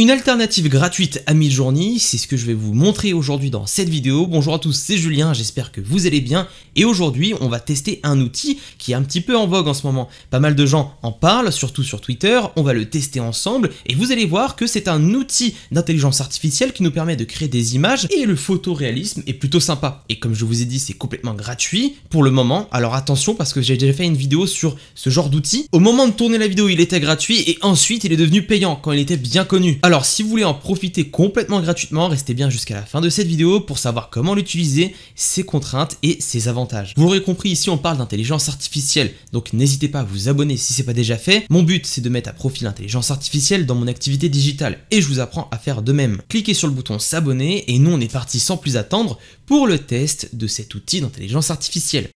Une alternative gratuite à Midjourney, c'est ce que je vais vous montrer aujourd'hui dans cette vidéo. Bonjour à tous, c'est Julien, j'espère que vous allez bien. Et aujourd'hui, on va tester un outil qui est un petit peu en vogue en ce moment. Pas mal de gens en parlent, surtout sur Twitter. On va le tester ensemble et vous allez voir que c'est un outil d'intelligence artificielle qui nous permet de créer des images et le photoréalisme est plutôt sympa. Et comme je vous ai dit, c'est complètement gratuit pour le moment. Alors attention parce que j'ai déjà fait une vidéo sur ce genre d'outil. Au moment de tourner la vidéo, il était gratuit et ensuite il est devenu payant quand il était bien connu. Alors si vous voulez en profiter complètement gratuitement, restez bien jusqu'à la fin de cette vidéo pour savoir comment l'utiliser, ses contraintes et ses avantages. Vous l'aurez compris, ici on parle d'intelligence artificielle, donc n'hésitez pas à vous abonner si ce n'est pas déjà fait. Mon but c'est de mettre à profit l'intelligence artificielle dans mon activité digitale et je vous apprends à faire de même. Cliquez sur le bouton s'abonner et nous on est parti sans plus attendre pour le test de cet outil d'intelligence artificielle.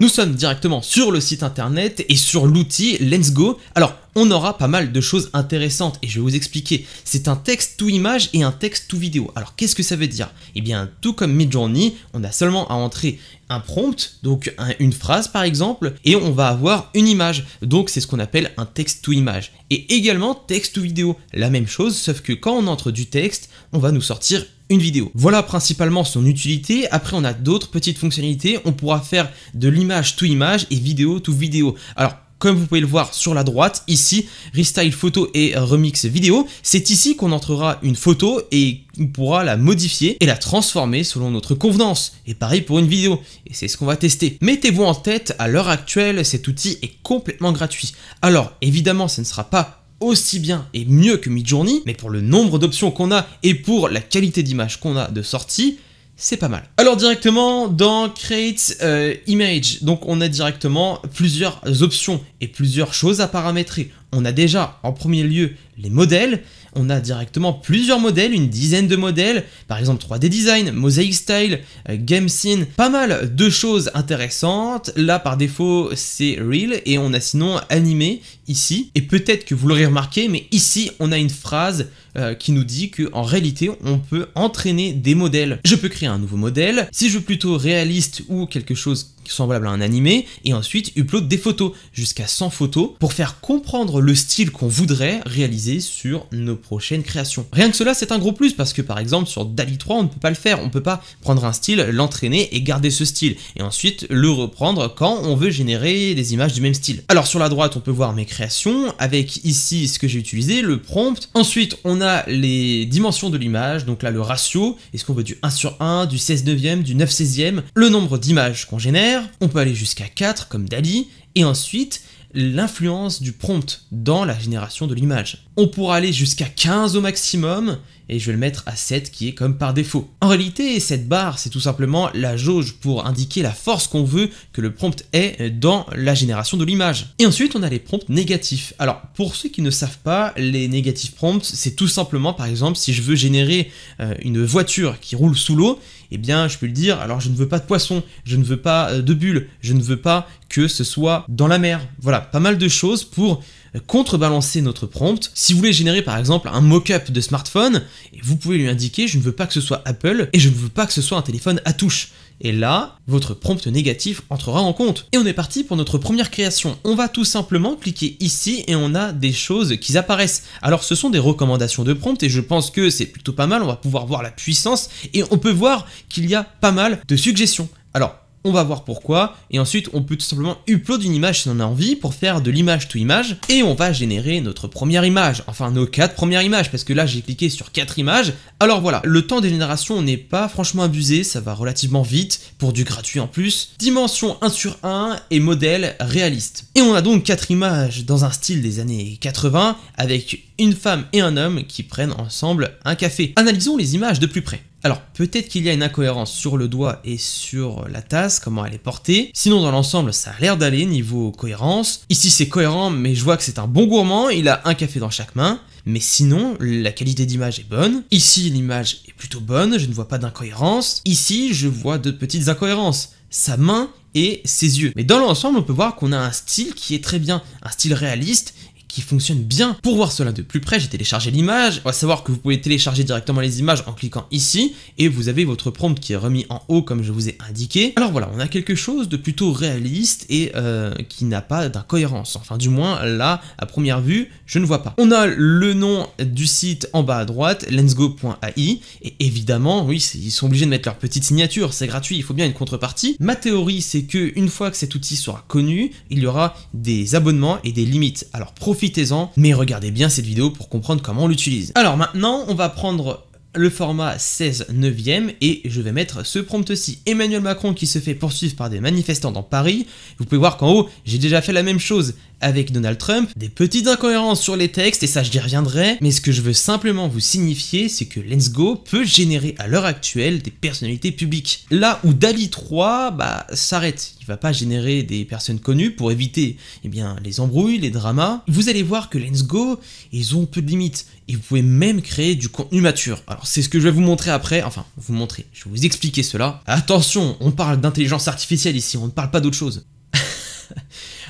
Nous sommes directement sur le site internet et sur l'outil Let's Go. Alors, on aura pas mal de choses intéressantes et je vais vous expliquer. C'est un texte tout image et un texte tout vidéo. Alors, qu'est-ce que ça veut dire Eh bien, tout comme Midjourney, on a seulement à entrer un prompt, donc une phrase par exemple, et on va avoir une image. Donc, c'est ce qu'on appelle un texte to image. Et également texte tout vidéo. La même chose, sauf que quand on entre du texte, on va nous sortir vidéo. Voilà principalement son utilité. Après, on a d'autres petites fonctionnalités. On pourra faire de l'image tout image et vidéo tout vidéo. Alors, comme vous pouvez le voir sur la droite, ici, Restyle Photo et Remix Vidéo, c'est ici qu'on entrera une photo et on pourra la modifier et la transformer selon notre convenance. Et pareil pour une vidéo, et c'est ce qu'on va tester. Mettez-vous en tête, à l'heure actuelle, cet outil est complètement gratuit. Alors, évidemment, ce ne sera pas aussi bien et mieux que Midjourney, mais pour le nombre d'options qu'on a et pour la qualité d'image qu'on a de sortie, c'est pas mal. Alors directement dans Create euh, Image, donc on a directement plusieurs options et plusieurs choses à paramétrer. On a déjà en premier lieu les modèles, on a directement plusieurs modèles, une dizaine de modèles, par exemple 3D Design, Mosaic Style, euh, Game Scene, pas mal de choses intéressantes. Là, par défaut, c'est Real et on a sinon animé ici. Et peut-être que vous l'aurez remarqué, mais ici, on a une phrase euh, qui nous dit qu'en réalité, on peut entraîner des modèles. Je peux créer un nouveau modèle. Si je veux plutôt réaliste ou quelque chose semblable sont à un animé, et ensuite upload des photos, jusqu'à 100 photos, pour faire comprendre le style qu'on voudrait réaliser sur nos prochaines créations. Rien que cela, c'est un gros plus, parce que par exemple, sur DALI 3, on ne peut pas le faire, on ne peut pas prendre un style, l'entraîner et garder ce style, et ensuite le reprendre quand on veut générer des images du même style. Alors sur la droite, on peut voir mes créations, avec ici ce que j'ai utilisé, le prompt. Ensuite, on a les dimensions de l'image, donc là le ratio, est-ce qu'on veut du 1 sur 1, du 16 neuvième, du 9 16e, le nombre d'images qu'on génère, on peut aller jusqu'à 4 comme Dali, et ensuite l'influence du prompt dans la génération de l'image. On pourra aller jusqu'à 15 au maximum, et je vais le mettre à 7 qui est comme par défaut. En réalité, cette barre, c'est tout simplement la jauge pour indiquer la force qu'on veut que le prompt ait dans la génération de l'image. Et ensuite, on a les prompts négatifs. Alors, pour ceux qui ne savent pas, les négatifs prompts, c'est tout simplement, par exemple, si je veux générer euh, une voiture qui roule sous l'eau, eh bien, je peux le dire, alors je ne veux pas de poisson, je ne veux pas euh, de bulles, je ne veux pas que ce soit dans la mer. Voilà, pas mal de choses pour euh, contrebalancer notre prompt. Si vous voulez générer par exemple un mock-up de smartphone, eh, vous pouvez lui indiquer je ne veux pas que ce soit Apple et je ne veux pas que ce soit un téléphone à touche. Et là, votre prompt négatif entrera en compte. Et on est parti pour notre première création. On va tout simplement cliquer ici et on a des choses qui apparaissent. Alors ce sont des recommandations de prompt et je pense que c'est plutôt pas mal. On va pouvoir voir la puissance et on peut voir qu'il y a pas mal de suggestions. Alors on va voir pourquoi, et ensuite on peut tout simplement upload une image si on a envie pour faire de l'image to image, et on va générer notre première image, enfin nos quatre premières images, parce que là j'ai cliqué sur quatre images, alors voilà, le temps des générations n'est pas franchement abusé, ça va relativement vite, pour du gratuit en plus, dimension 1 sur 1 et modèle réaliste. Et on a donc quatre images dans un style des années 80, avec une femme et un homme qui prennent ensemble un café. Analysons les images de plus près. Alors peut-être qu'il y a une incohérence sur le doigt et sur la tasse, comment elle est portée. Sinon dans l'ensemble ça a l'air d'aller niveau cohérence. Ici c'est cohérent mais je vois que c'est un bon gourmand, il a un café dans chaque main. Mais sinon la qualité d'image est bonne. Ici l'image est plutôt bonne, je ne vois pas d'incohérence. Ici je vois de petites incohérences. Sa main et ses yeux. Mais dans l'ensemble on peut voir qu'on a un style qui est très bien, un style réaliste fonctionne bien. Pour voir cela de plus près, j'ai téléchargé l'image. On va savoir que vous pouvez télécharger directement les images en cliquant ici et vous avez votre prompt qui est remis en haut comme je vous ai indiqué. Alors voilà, on a quelque chose de plutôt réaliste et euh, qui n'a pas d'incohérence. Enfin du moins là, à première vue, je ne vois pas. On a le nom du site en bas à droite, lensgo.ai et évidemment, oui, ils sont obligés de mettre leur petite signature, c'est gratuit, il faut bien une contrepartie. Ma théorie, c'est que une fois que cet outil sera connu, il y aura des abonnements et des limites. Alors profitez mais regardez bien cette vidéo pour comprendre comment on l'utilise. Alors maintenant, on va prendre le format 16 neuvième et je vais mettre ce prompt-ci. Emmanuel Macron qui se fait poursuivre par des manifestants dans Paris. Vous pouvez voir qu'en haut, j'ai déjà fait la même chose avec Donald Trump, des petites incohérences sur les textes et ça j'y reviendrai, mais ce que je veux simplement vous signifier c'est que Let's Go peut générer à l'heure actuelle des personnalités publiques. Là où Dali 3 bah, s'arrête, il va pas générer des personnes connues pour éviter eh bien, les embrouilles, les dramas, vous allez voir que Let's Go, ils ont peu de limites et vous pouvez même créer du contenu mature. Alors c'est ce que je vais vous montrer après, enfin vous montrer, je vais vous expliquer cela. Attention, on parle d'intelligence artificielle ici, on ne parle pas d'autre chose.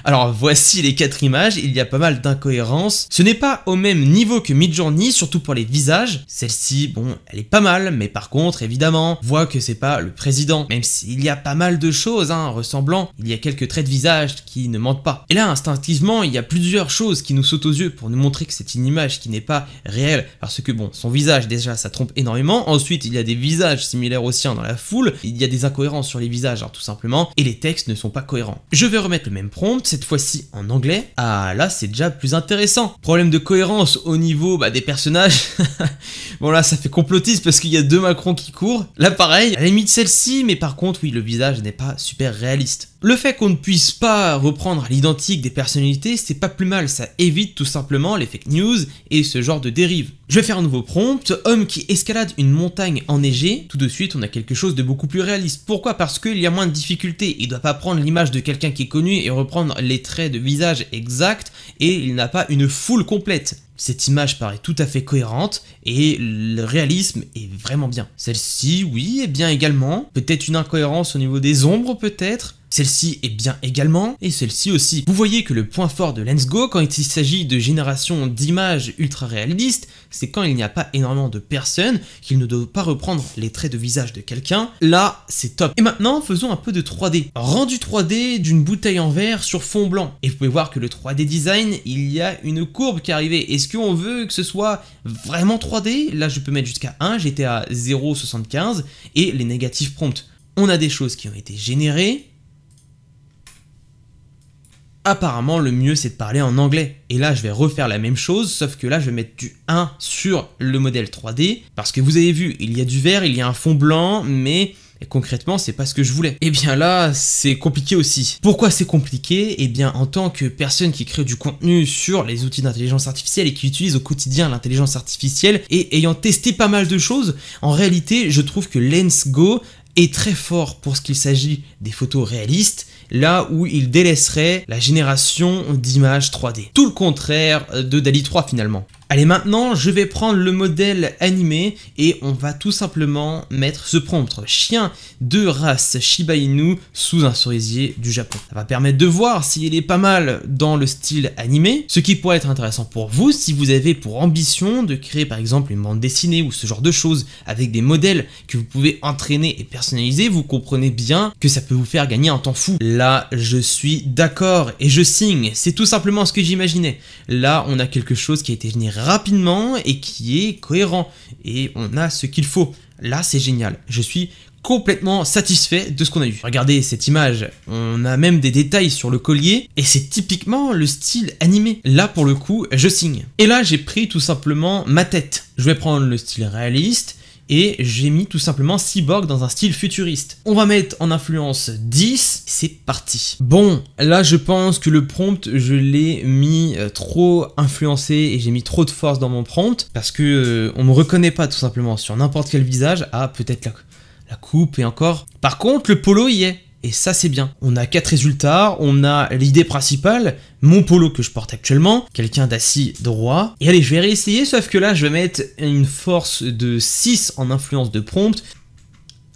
Alors voici les quatre images, il y a pas mal d'incohérences. Ce n'est pas au même niveau que Midjourney, surtout pour les visages. Celle-ci, bon, elle est pas mal, mais par contre, évidemment, voit que c'est pas le président. Même s'il y a pas mal de choses hein, ressemblant, il y a quelques traits de visage qui ne mentent pas. Et là, instinctivement, il y a plusieurs choses qui nous sautent aux yeux pour nous montrer que c'est une image qui n'est pas réelle, parce que bon, son visage déjà, ça trompe énormément. Ensuite, il y a des visages similaires aux siens dans la foule. Il y a des incohérences sur les visages, hein, tout simplement, et les textes ne sont pas cohérents. Je vais remettre le même prompt cette fois-ci en anglais, ah là c'est déjà plus intéressant. Problème de cohérence au niveau bah, des personnages. bon là ça fait complotisme parce qu'il y a deux Macron qui courent. Là pareil, à la limite celle-ci, mais par contre oui le visage n'est pas super réaliste. Le fait qu'on ne puisse pas reprendre l'identique des personnalités, c'est pas plus mal, ça évite tout simplement les fake news et ce genre de dérive. Je vais faire un nouveau prompt, homme qui escalade une montagne enneigée, tout de suite on a quelque chose de beaucoup plus réaliste. Pourquoi Parce qu'il y a moins de difficultés, il doit pas prendre l'image de quelqu'un qui est connu et reprendre les traits de visage exacts et il n'a pas une foule complète. Cette image paraît tout à fait cohérente et le réalisme est vraiment bien. Celle-ci, oui, est bien également. Peut-être une incohérence au niveau des ombres, peut-être. Celle-ci est bien également, et celle-ci aussi. Vous voyez que le point fort de LensGo, quand il s'agit de génération d'images ultra réalistes, c'est quand il n'y a pas énormément de personnes, qu'il ne doit pas reprendre les traits de visage de quelqu'un. Là, c'est top. Et maintenant, faisons un peu de 3D. Rendu 3D d'une bouteille en verre sur fond blanc. Et vous pouvez voir que le 3D design, il y a une courbe qui est arrivée. Est-ce qu'on veut que ce soit vraiment 3D Là, je peux mettre jusqu'à 1, j'étais à 0,75, et les négatifs prompts. On a des choses qui ont été générées, Apparemment, le mieux c'est de parler en anglais. Et là, je vais refaire la même chose, sauf que là, je vais mettre du 1 sur le modèle 3D. Parce que vous avez vu, il y a du vert, il y a un fond blanc, mais concrètement, c'est pas ce que je voulais. Et eh bien là, c'est compliqué aussi. Pourquoi c'est compliqué Et eh bien en tant que personne qui crée du contenu sur les outils d'intelligence artificielle et qui utilise au quotidien l'intelligence artificielle et ayant testé pas mal de choses, en réalité, je trouve que Lens Go est très fort pour ce qu'il s'agit des photos réalistes là où il délaisserait la génération d'images 3D. Tout le contraire de DALI 3 finalement. Allez, maintenant, je vais prendre le modèle animé et on va tout simplement mettre ce prompt. Chien de race Shiba Inu sous un cerisier du Japon. Ça va permettre de voir s'il est pas mal dans le style animé, ce qui pourrait être intéressant pour vous si vous avez pour ambition de créer par exemple une bande dessinée ou ce genre de choses avec des modèles que vous pouvez entraîner et personnaliser, vous comprenez bien que ça peut vous faire gagner un temps fou. Là, je suis d'accord et je signe. C'est tout simplement ce que j'imaginais. Là, on a quelque chose qui a été généré rapidement et qui est cohérent. Et on a ce qu'il faut. Là, c'est génial. Je suis complètement satisfait de ce qu'on a eu. Regardez cette image, on a même des détails sur le collier, et c'est typiquement le style animé. Là, pour le coup, je signe. Et là, j'ai pris tout simplement ma tête. Je vais prendre le style réaliste, et j'ai mis tout simplement Cyborg dans un style futuriste. On va mettre en influence 10, c'est parti. Bon, là je pense que le prompt, je l'ai mis euh, trop influencé et j'ai mis trop de force dans mon prompt, parce que ne euh, on me reconnaît pas tout simplement sur n'importe quel visage, ah peut-être la, la coupe et encore. Par contre, le polo y est. Et ça, c'est bien. On a quatre résultats, on a l'idée principale, mon polo que je porte actuellement, quelqu'un d'assis droit. Et allez, je vais réessayer, sauf que là, je vais mettre une force de 6 en influence de prompt.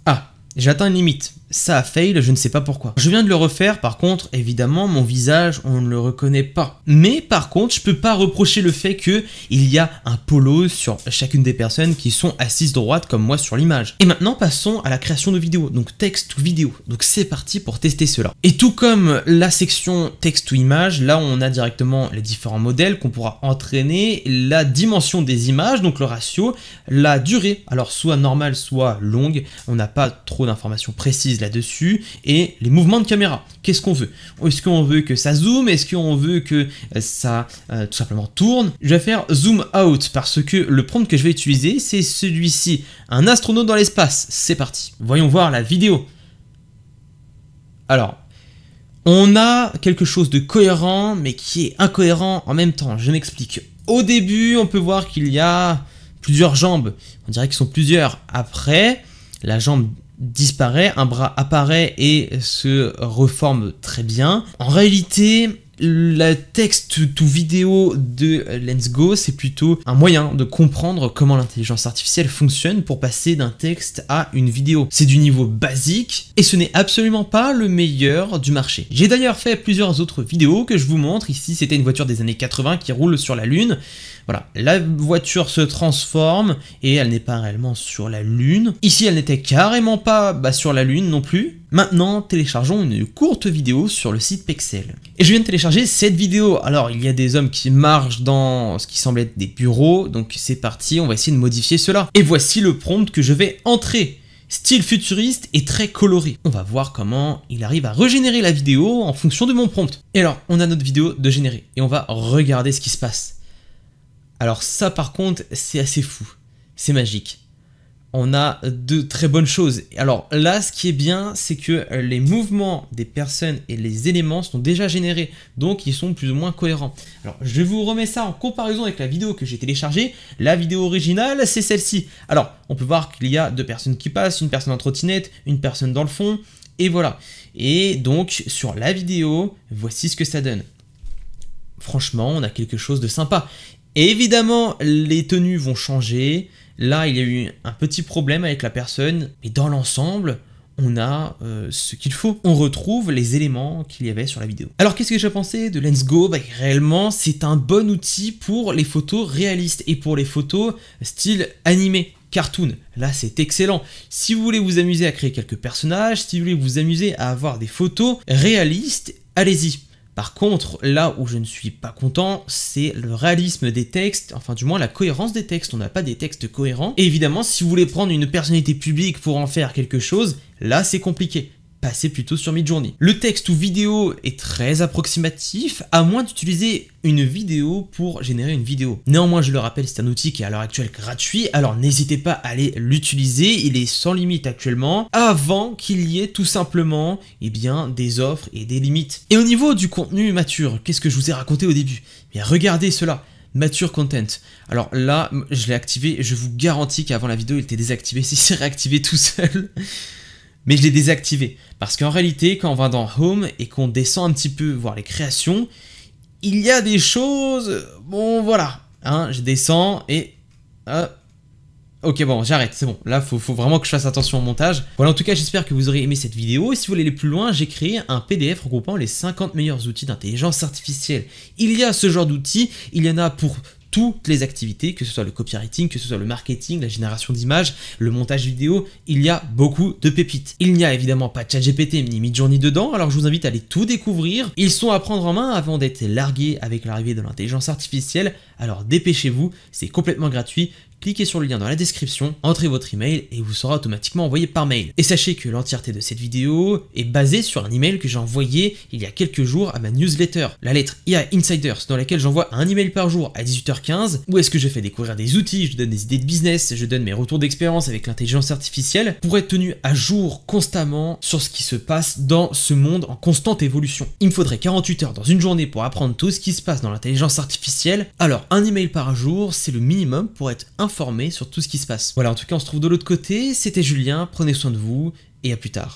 Ah, j'atteins une limite ça a fail, je ne sais pas pourquoi. Je viens de le refaire, par contre, évidemment, mon visage, on ne le reconnaît pas. Mais par contre, je peux pas reprocher le fait que il y a un polo sur chacune des personnes qui sont assises droite comme moi sur l'image. Et maintenant, passons à la création de vidéos, donc texte ou vidéo. Donc c'est parti pour tester cela. Et tout comme la section texte ou image, là on a directement les différents modèles qu'on pourra entraîner, la dimension des images, donc le ratio, la durée, alors soit normale, soit longue, on n'a pas trop d'informations précises là-dessus et les mouvements de caméra. Qu'est-ce qu'on veut Est-ce qu'on veut que ça zoome Est-ce qu'on veut que euh, ça euh, tout simplement tourne Je vais faire zoom out parce que le prompt que je vais utiliser c'est celui-ci. Un astronaute dans l'espace. C'est parti. Voyons voir la vidéo. Alors, on a quelque chose de cohérent mais qui est incohérent en même temps. Je m'explique. Au début, on peut voir qu'il y a plusieurs jambes. On dirait qu'ils sont plusieurs. Après, la jambe disparaît, un bras apparaît et se reforme très bien. En réalité, le texte tout vidéo de Let's Go, c'est plutôt un moyen de comprendre comment l'intelligence artificielle fonctionne pour passer d'un texte à une vidéo. C'est du niveau basique et ce n'est absolument pas le meilleur du marché. J'ai d'ailleurs fait plusieurs autres vidéos que je vous montre. Ici, c'était une voiture des années 80 qui roule sur la Lune. Voilà, la voiture se transforme et elle n'est pas réellement sur la Lune. Ici, elle n'était carrément pas bah, sur la Lune non plus. Maintenant, téléchargeons une courte vidéo sur le site Pexel. Et je viens de télécharger cette vidéo. Alors, il y a des hommes qui marchent dans ce qui semble être des bureaux, donc c'est parti, on va essayer de modifier cela. Et voici le prompt que je vais entrer. Style futuriste et très coloré. On va voir comment il arrive à régénérer la vidéo en fonction de mon prompt. Et alors, on a notre vidéo de générer et on va regarder ce qui se passe. Alors ça par contre, c'est assez fou. C'est magique on a de très bonnes choses. Alors là, ce qui est bien, c'est que les mouvements des personnes et les éléments sont déjà générés, donc ils sont plus ou moins cohérents. Alors je vous remets ça en comparaison avec la vidéo que j'ai téléchargée. La vidéo originale, c'est celle-ci. Alors on peut voir qu'il y a deux personnes qui passent, une personne en trottinette, une personne dans le fond, et voilà. Et donc sur la vidéo, voici ce que ça donne franchement, on a quelque chose de sympa. Et évidemment, les tenues vont changer. Là, il y a eu un petit problème avec la personne, mais dans l'ensemble, on a euh, ce qu'il faut. On retrouve les éléments qu'il y avait sur la vidéo. Alors qu'est-ce que j'ai pensé de Lens Go bah, Réellement, c'est un bon outil pour les photos réalistes et pour les photos style animé, cartoon. Là, c'est excellent. Si vous voulez vous amuser à créer quelques personnages, si vous voulez vous amuser à avoir des photos réalistes, allez-y. Par contre, là où je ne suis pas content, c'est le réalisme des textes, enfin du moins la cohérence des textes, on n'a pas des textes cohérents. Et évidemment, si vous voulez prendre une personnalité publique pour en faire quelque chose, là c'est compliqué. Passer plutôt sur mid-journée. Le texte ou vidéo est très approximatif, à moins d'utiliser une vidéo pour générer une vidéo. Néanmoins, je le rappelle, c'est un outil qui est à l'heure actuelle gratuit, alors n'hésitez pas à aller l'utiliser, il est sans limite actuellement, avant qu'il y ait tout simplement eh bien, des offres et des limites. Et au niveau du contenu mature, qu'est-ce que je vous ai raconté au début eh Regardez cela, Mature Content. Alors là, je l'ai activé, je vous garantis qu'avant la vidéo, il était désactivé, si c'est réactivé tout seul mais je l'ai désactivé. Parce qu'en réalité, quand on va dans Home et qu'on descend un petit peu voir les créations, il y a des choses... Bon, voilà. Hein, je descends et... Ok bon j'arrête, c'est bon, là faut, faut vraiment que je fasse attention au montage. Voilà en tout cas j'espère que vous aurez aimé cette vidéo et si vous voulez aller plus loin j'ai créé un PDF regroupant les 50 meilleurs outils d'intelligence artificielle. Il y a ce genre d'outils, il y en a pour toutes les activités, que ce soit le copywriting, que ce soit le marketing, la génération d'images, le montage vidéo, il y a beaucoup de pépites. Il n'y a évidemment pas de GPT ni Midjourney dedans, alors je vous invite à aller tout découvrir. Ils sont à prendre en main avant d'être largués avec l'arrivée de l'intelligence artificielle, alors dépêchez-vous, c'est complètement gratuit, cliquez sur le lien dans la description, entrez votre email et vous sera automatiquement envoyé par mail. Et sachez que l'entièreté de cette vidéo est basée sur un email que j'ai envoyé il y a quelques jours à ma newsletter, la lettre IA Insiders, dans laquelle j'envoie un email par jour à 18h15, où est-ce que je fais découvrir des outils, je donne des idées de business, je donne mes retours d'expérience avec l'intelligence artificielle, pour être tenu à jour constamment sur ce qui se passe dans ce monde en constante évolution. Il me faudrait 48 heures dans une journée pour apprendre tout ce qui se passe dans l'intelligence artificielle, alors un email par jour, c'est le minimum pour être informé informé sur tout ce qui se passe. Voilà, en tout cas, on se trouve de l'autre côté. C'était Julien, prenez soin de vous et à plus tard.